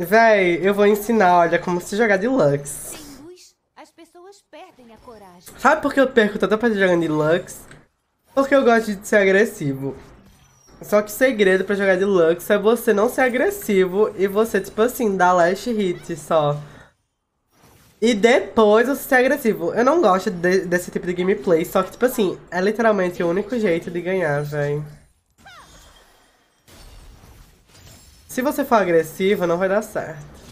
Véi, eu vou ensinar, olha, como se jogar de Lux. as pessoas perdem a coragem. Sabe por que eu perco tanta partida jogando de Lux? Porque eu gosto de ser agressivo. Só que o segredo pra jogar de Lux é você não ser agressivo e você, tipo assim, dar last hit só. E depois você ser agressivo. Eu não gosto de, desse tipo de gameplay, só que, tipo assim, é literalmente o único jeito de ganhar, velho. Se você for agressiva, não vai dar certo.